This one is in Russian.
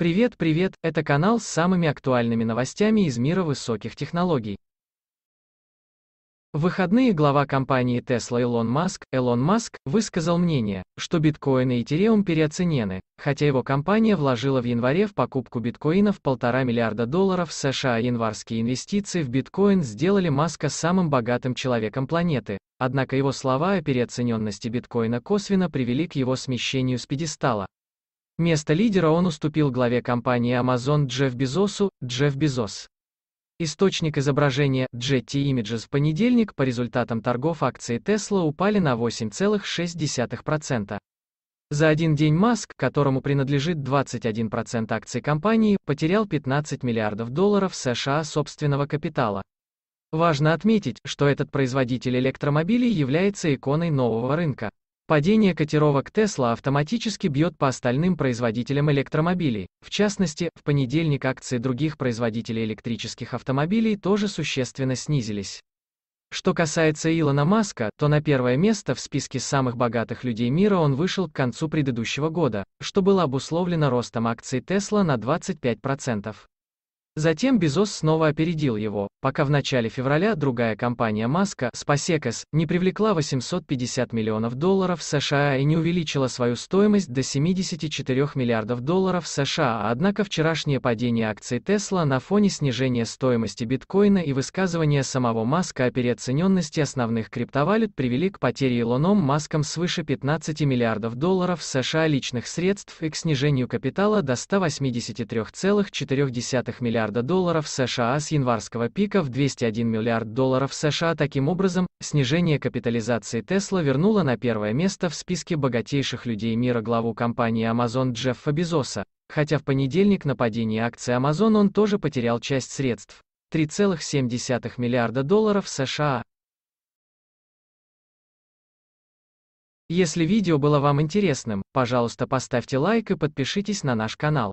Привет, привет, это канал с самыми актуальными новостями из мира высоких технологий. В выходные глава компании Tesla Илон Маск, Элон Маск, высказал мнение, что биткоин и Ethereum переоценены, хотя его компания вложила в январе в покупку биткоинов полтора миллиарда долларов США. Январские инвестиции в биткоин сделали Маска самым богатым человеком планеты, однако его слова о переоцененности биткоина косвенно привели к его смещению с пьедестала. Место лидера он уступил главе компании Amazon Джефф Безосу, Джефф Безос. Источник изображения Jetty Images в понедельник по результатам торгов акции Tesla упали на 8,6%. За один день Маск, которому принадлежит 21% акций компании, потерял 15 миллиардов долларов США собственного капитала. Важно отметить, что этот производитель электромобилей является иконой нового рынка. Падение котировок Tesla автоматически бьет по остальным производителям электромобилей. В частности, в понедельник акции других производителей электрических автомобилей тоже существенно снизились. Что касается Илона Маска, то на первое место в списке самых богатых людей мира он вышел к концу предыдущего года, что было обусловлено ростом акций Tesla на 25%. Затем Безос снова опередил его, пока в начале февраля другая компания Маска, SpaceX, не привлекла 850 миллионов долларов США и не увеличила свою стоимость до 74 миллиардов долларов США, однако вчерашнее падение акций Tesla на фоне снижения стоимости биткоина и высказывания самого Маска о переоцененности основных криптовалют привели к потере Илоном Маском свыше 15 миллиардов долларов США личных средств и к снижению капитала до 183,4 миллиардов миллиарда долларов США с январского пика в 201 миллиард долларов США. Таким образом, снижение капитализации Тесла вернуло на первое место в списке богатейших людей мира главу компании Amazon Джеффа Безоса, хотя в понедельник на падении акций Amazon он тоже потерял часть средств – 3,7 миллиарда долларов США. Если видео было вам интересным, пожалуйста поставьте лайк и подпишитесь на наш канал.